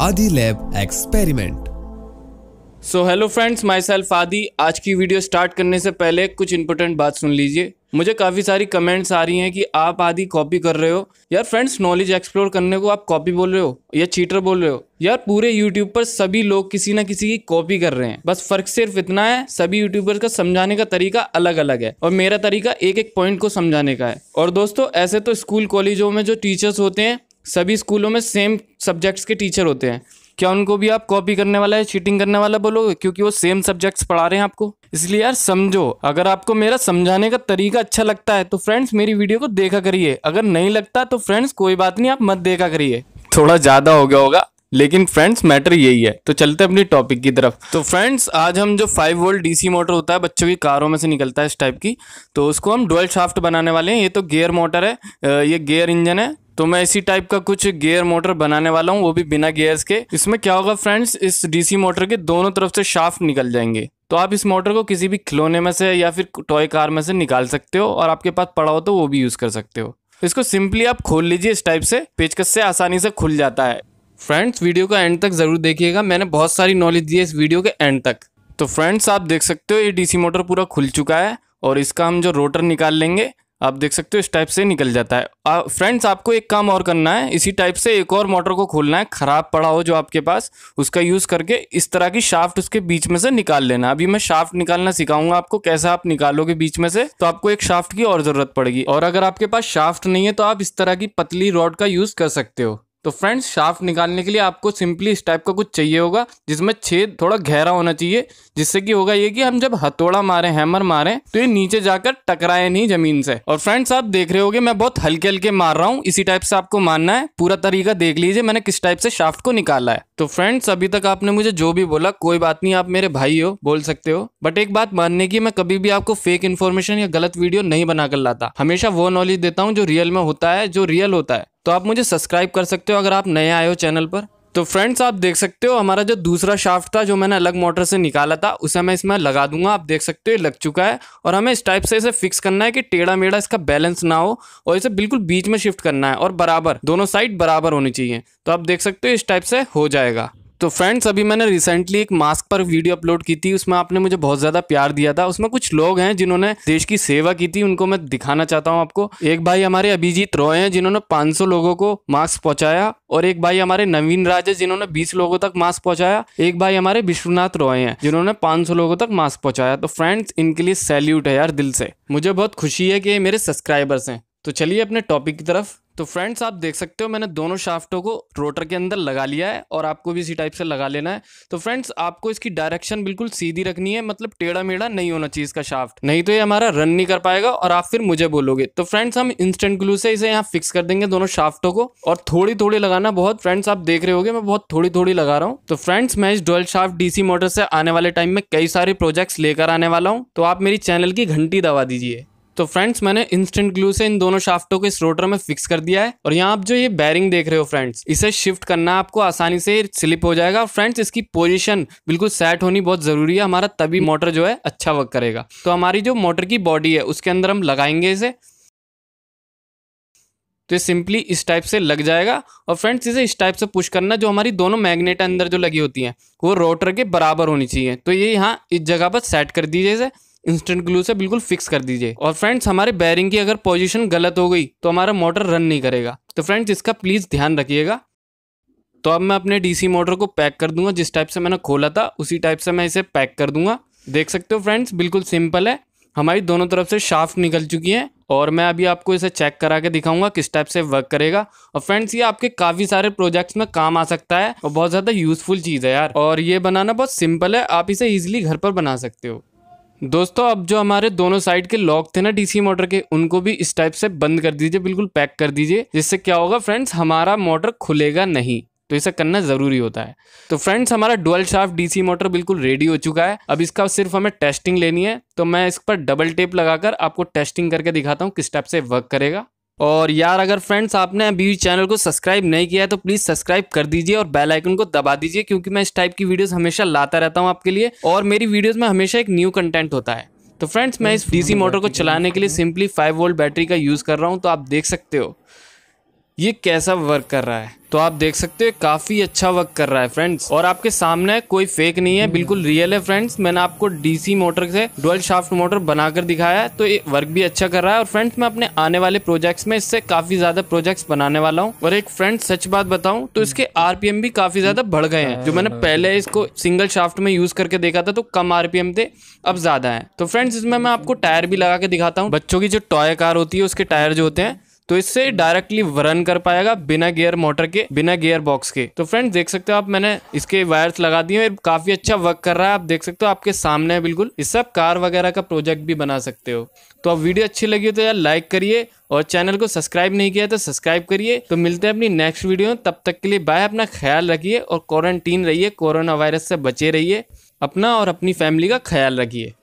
आदि lab experiment so hello friends myself Aadi आज की वीडियो स्टार्ट करने से पहले कुछ इंपॉर्टेंट बात सुन लीजिए मुझे काफ़ी सारी कमेंट्स आ रही हैं कि आप आदि कॉपी कर रहे हो यार फ्रेंड्स नॉलेज एक्सप्लोर करने को आप कॉपी बोल रहे हो या चीटर बोल रहे हो यार पूरे यूट्यूब पर सभी लोग किसी ना किसी की कॉपी कर रहे हैं बस फर्क सिर्फ इतना है सभी यूट्यूबर्स का समझाने का तरीका अलग अलग है और मेरा तरीका एक एक पॉइंट को समझाने का है और दोस्तों ऐसे तो स्कूल कॉलेजों में जो टीचर्स होते हैं सभी स्कूलों में सेम सब्जेक्ट्स के टीचर होते हैं क्या उनको भी आप कॉपी करने वाला है चीटिंग करने वाला बोलोगे क्योंकि वो सेम सब्जेक्ट्स पढ़ा रहे हैं आपको इसलिए यार समझो अगर आपको मेरा समझाने का तरीका अच्छा लगता है तो फ्रेंड्स मेरी वीडियो को देखा करिए अगर नहीं लगता तो फ्रेंड्स कोई बात नहीं आप मत देखा करिए थोड़ा ज़्यादा हो गया होगा लेकिन फ्रेंड्स मैटर यही है तो चलते अपनी टॉपिक की तरफ तो फ्रेंड्स आज हम जो फाइव वोल्ट डीसी मोटर होता है बच्चों की कारों में से निकलता है इस टाइप की तो उसको हम डोल शाफ्ट बनाने वाले हैं ये तो गेयर मोटर है ये गेयर इंजन है तो मैं इसी टाइप का कुछ गियर मोटर बनाने वाला हूँ वो भी बिना गियर्स के इसमें क्या होगा फ्रेंड्स इस डीसी मोटर के दोनों तरफ से शाफ्ट निकल जाएंगे तो आप इस मोटर को किसी भी खिलौने में से या फिर टॉय कार में से निकाल सकते हो और आपके पास पड़ा हो तो वो भी यूज़ कर सकते हो इसको सिंपली आप खोल लीजिए इस टाइप से पेचकस से आसानी से खुल जाता है फ्रेंड्स वीडियो का एंड तक ज़रूर देखिएगा मैंने बहुत सारी नॉलेज दी है इस वीडियो के एंड तक तो फ्रेंड्स आप देख सकते हो ये डीसी मोटर पूरा खुल चुका है और इसका हम जो रोटर निकाल लेंगे आप देख सकते हो इस टाइप से निकल जाता है फ्रेंड्स आपको एक काम और करना है इसी टाइप से एक और मोटर को खोलना है ख़राब पड़ा हो जो आपके पास उसका यूज़ करके इस तरह की शाफ्ट उसके बीच में से निकाल लेना अभी मैं शाफ्ट निकालना सिखाऊंगा आपको कैसे आप निकालोगे बीच में से तो आपको एक शाफ्ट की और ज़रूरत पड़ेगी और अगर आपके पास शाफ्ट नहीं है तो आप इस तरह की पतली रॉड का यूज़ कर सकते हो तो फ्रेंड्स शाफ्ट निकालने के लिए आपको सिंपली इस टाइप का कुछ चाहिए होगा जिसमें छेद थोड़ा गहरा होना चाहिए जिससे कि होगा ये कि हम जब हथौड़ा मारे हैमर मारे तो ये नीचे जाकर टकराए नहीं जमीन से और फ्रेंड्स आप देख रहे होंगे मैं बहुत हल्के हल्के मार रहा हूँ इसी टाइप से आपको मानना है पूरा तरीका देख लीजिए मैंने किस टाइप से शाफ्ट को निकाला है तो फ्रेंड्स अभी तक आपने मुझे जो भी बोला कोई बात नहीं आप मेरे भाई हो बोल सकते हो बट एक बात मानने की मैं कभी भी आपको फेक इन्फॉर्मेशन या गलत वीडियो नहीं बनाकर लाता हमेशा वो नॉलेज देता हूँ जो रियल में होता है जो रियल होता है तो आप मुझे सब्सक्राइब कर सकते हो अगर आप नए आए हो चैनल पर तो फ्रेंड्स आप देख सकते हो हमारा जो दूसरा शाफ्ट था जो मैंने अलग मोटर से निकाला था उसे मैं इसमें लगा दूंगा आप देख सकते हो लग चुका है और हमें इस टाइप से इसे फिक्स करना है कि टेढ़ा मेढ़ा इसका बैलेंस ना हो और इसे बिल्कुल बीच में शिफ्ट करना है और बराबर दोनों साइड बराबर होनी चाहिए तो आप देख सकते हो इस टाइप से हो जाएगा तो फ्रेंड्स अभी मैंने रिसेंटली एक मास्क पर वीडियो अपलोड की थी उसमें आपने मुझे बहुत ज़्यादा प्यार दिया था उसमें कुछ लोग हैं जिन्होंने देश की सेवा की थी उनको मैं दिखाना चाहता हूँ आपको एक भाई हमारे अभिजीत रॉय हैं जिन्होंने 500 लोगों को मास्क पहुँचाया और एक भाई हमारे नवीन राज है जिन्होंने बीस लोगों तक मास्क पहुँचाया एक भाई हमारे विश्वनाथ रॉय हैं जिन्होंने पांच लोगों तक मास्क पहुँचाया तो फ्रेंड्स इनके लिए सैल्यूट है यार दिल से मुझे बहुत खुशी है कि मेरे सब्सक्राइबर्स हैं तो चलिए अपने टॉपिक की तरफ तो फ्रेंड्स आप देख सकते हो मैंने दोनों शाफ्टों को रोटर के अंदर लगा लिया है और आपको भी इसी टाइप से लगा लेना है तो फ्रेंड्स आपको इसकी डायरेक्शन बिल्कुल सीधी रखनी है मतलब टेढ़ा मेढ़ा नहीं होना चाहिए इसका शाफ्ट नहीं तो ये हमारा रन नहीं कर पाएगा और आप फिर मुझे बोलोगे तो फ्रेंड्स हम इंस्टेंट ग्लू से इसे यहाँ फिक्स कर देंगे दोनों शाफ्टों को और थोड़ी थोड़ी लगाना बहुत फ्रेंड्स आप देख रहे हो मैं बहुत थोड़ी थोड़ी लगा रहा हूँ तो फ्रेंड्स मैं इस डोल शाफ्ट डीसी मोटर से आने वाले टाइम में कई सारे प्रोजेक्ट्स लेकर आने वाला हूँ तो आप मेरी चैनल की घंटी दवा दीजिए तो फ्रेंड्स मैंने इंस्टेंट ग्लू से इन दोनों शाफ्टों को इस रोटर में फिक्स कर दिया है और यहाँ आप जो ये बैरिंग देख रहे हो फ्रेंड्स इसे शिफ्ट करना आपको आसानी से स्लिप हो जाएगा फ्रेंड्स इसकी पोजीशन बिल्कुल सेट होनी बहुत ज़रूरी है हमारा तभी मोटर जो है अच्छा वर्क करेगा तो हमारी जो मोटर की बॉडी है उसके अंदर हम लगाएंगे इसे तो ये सिंपली इस टाइप से लग जाएगा और फ्रेंड्स इसे इस टाइप से पुश करना जो हमारी दोनों मैग्नेट अंदर जो लगी होती हैं वो रोटर के बराबर होनी चाहिए तो ये यहाँ इस जगह पर सेट कर दीजिए इसे इंस्टेंट ग्लू से बिल्कुल फिक्स कर दीजिए और फ्रेंड्स हमारे बैरिंग की अगर पोजिशन गलत हो गई तो हमारा मोटर रन नहीं करेगा तो फ्रेंड्स इसका प्लीज़ ध्यान रखिएगा तो अब मैं अपने डीसी मोटर को पैक कर दूंगा जिस टाइप से मैंने खोला था उसी टाइप से मैं इसे पैक कर दूंगा देख सकते हो फ्रेंड्स बिल्कुल सिंपल है हमारी दोनों तरफ से शाफ्ट निकल चुकी हैं और मैं अभी आपको इसे चेक करा के दिखाऊंगा किस टाइप से वर्क करेगा और फ्रेंड्स ये आपके काफ़ी सारे प्रोजेक्ट्स में काम आ सकता है और बहुत ज़्यादा यूज़फुल चीज़ है यार और ये बनाना बहुत सिंपल है आप इसे ईजिली घर पर बना सकते हो दोस्तों अब जो हमारे दोनों साइड के लॉक थे ना डीसी मोटर के उनको भी इस टाइप से बंद कर दीजिए बिल्कुल पैक कर दीजिए जिससे क्या होगा फ्रेंड्स हमारा मोटर खुलेगा नहीं तो इसे करना ज़रूरी होता है तो फ्रेंड्स हमारा डुअल शाफ्ट डीसी मोटर बिल्कुल रेडी हो चुका है अब इसका सिर्फ हमें टेस्टिंग लेनी है तो मैं इस पर डबल टेप लगाकर आपको टेस्टिंग करके दिखाता हूँ किस टाइप से वर्क करेगा और यार अगर फ्रेंड्स आपने अभी चैनल को सब्सक्राइब नहीं किया है तो प्लीज़ सब्सक्राइब कर दीजिए और बेल आइकन को दबा दीजिए क्योंकि मैं इस टाइप की वीडियोस हमेशा लाता रहता हूँ आपके लिए और मेरी वीडियोस में हमेशा एक न्यू कंटेंट होता है तो फ्रेंड्स मैं इस डीसी हम्म, मोटर हम्म, को हम्म, चलाने के लिए सिंपली फाइव वोल्ट बैटरी का यूज़ कर रहा हूँ तो आप देख सकते हो ये कैसा वर्क कर रहा है तो आप देख सकते हो काफी अच्छा वर्क कर रहा है फ्रेंड्स और आपके सामने कोई फेक नहीं है बिल्कुल रियल है फ्रेंड्स मैंने आपको डीसी मोटर से डुअल शाफ्ट मोटर बनाकर दिखाया है तो ये वर्क भी अच्छा कर रहा है और फ्रेंड्स मैं अपने आने वाले प्रोजेक्ट्स में इससे काफी ज्यादा प्रोजेक्ट बनाने वाला हूँ और एक फ्रेंड सच बात बताऊँ तो इसके आरपीएम भी काफी ज्यादा बढ़ गए हैं जो मैंने हाँ, हाँ, पहले हाँ. इसको सिंगल शाफ्ट में यूज करके देखा था तो कम आरपीएम थे अब ज्यादा है तो फ्रेंड्स इसमें मैं आपको टायर भी लगा के दिखाता हूँ बच्चों की जो टॉय कार होती है उसके टायर जो होते हैं तो इससे डायरेक्टली रन कर पाएगा बिना गियर मोटर के बिना गियर बॉक्स के तो फ्रेंड्स देख सकते हो आप मैंने इसके वायर्स लगा दिए और काफी अच्छा वर्क कर रहा है आप देख सकते हो आपके सामने है बिल्कुल इससे आप कार वगैरह का प्रोजेक्ट भी बना सकते हो तो आप वीडियो अच्छी लगी हो तो यार लाइक करिए और चैनल को सब्सक्राइब नहीं किया तो सब्सक्राइब करिए तो मिलते हैं अपनी नेक्स्ट वीडियो तब तक के लिए बाय अपना ख्याल रखिए और क्वारंटीन रहिए कोरोना वायरस से बचे रहिए अपना और अपनी फैमिली का ख्याल रखिए